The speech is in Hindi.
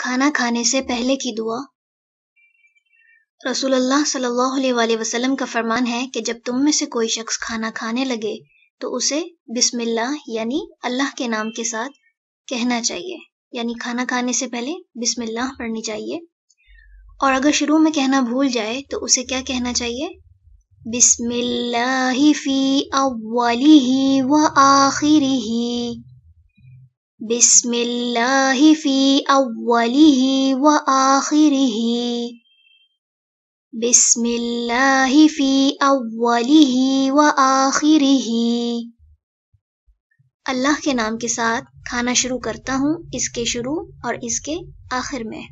खाना खाने से पहले की दुआ अल्लाह सल्लल्लाहु अलैहि वसल्लम का फरमान है कि जब तुम में से कोई शख्स खाना खाने लगे तो उसे बिस्मिल्लाह यानी अल्लाह के नाम के साथ कहना चाहिए यानी खाना खाने से पहले बिस्मिल्लाह पढ़नी चाहिए और अगर शुरू में कहना भूल जाए तो उसे क्या कहना चाहिए बिस्मिल्लाह फी अव्वलिही व आखिरी بسم الله في أوله وآخره بسم الله في أوله وآخره अल्लाह के नाम के साथ खाना शुरू करता हूँ इसके शुरू और इसके आखिर में